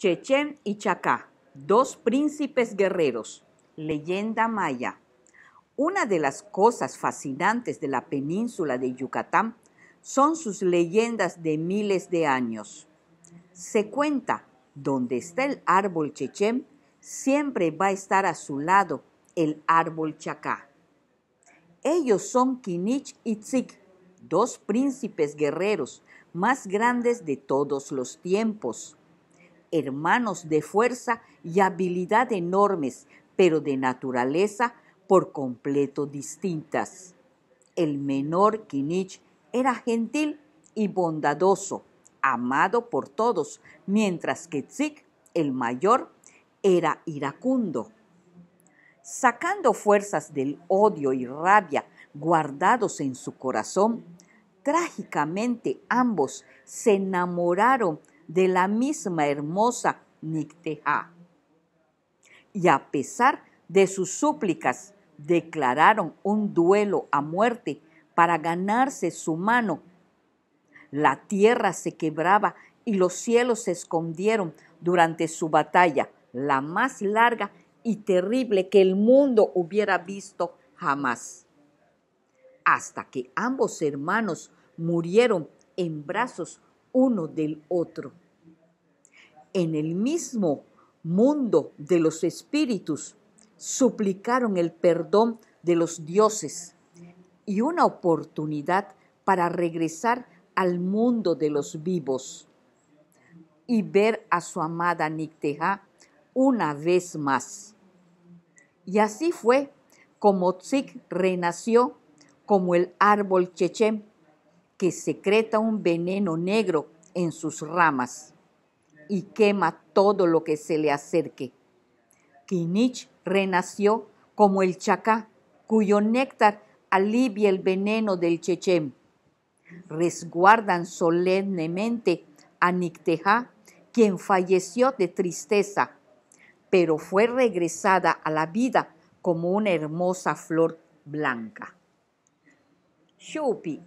Chechen y Chacá, dos príncipes guerreros, leyenda maya. Una de las cosas fascinantes de la península de Yucatán son sus leyendas de miles de años. Se cuenta, donde está el árbol Chechen, siempre va a estar a su lado el árbol Chacá. Ellos son Kinich y Tzik, dos príncipes guerreros más grandes de todos los tiempos hermanos de fuerza y habilidad enormes, pero de naturaleza por completo distintas. El menor Kinich era gentil y bondadoso, amado por todos, mientras que Tzik, el mayor, era iracundo. Sacando fuerzas del odio y rabia guardados en su corazón, trágicamente ambos se enamoraron de la misma hermosa Nicteja. Y a pesar de sus súplicas, declararon un duelo a muerte para ganarse su mano. La tierra se quebraba y los cielos se escondieron durante su batalla, la más larga y terrible que el mundo hubiera visto jamás. Hasta que ambos hermanos murieron en brazos uno del otro. En el mismo mundo de los espíritus suplicaron el perdón de los dioses y una oportunidad para regresar al mundo de los vivos y ver a su amada Nicteja una vez más. Y así fue como Tzik renació como el árbol Chechen que secreta un veneno negro en sus ramas y quema todo lo que se le acerque. Kinich renació como el chacá, cuyo néctar alivia el veneno del chechem. Resguardan solemnemente a Nictejá, quien falleció de tristeza, pero fue regresada a la vida como una hermosa flor blanca. Shupi,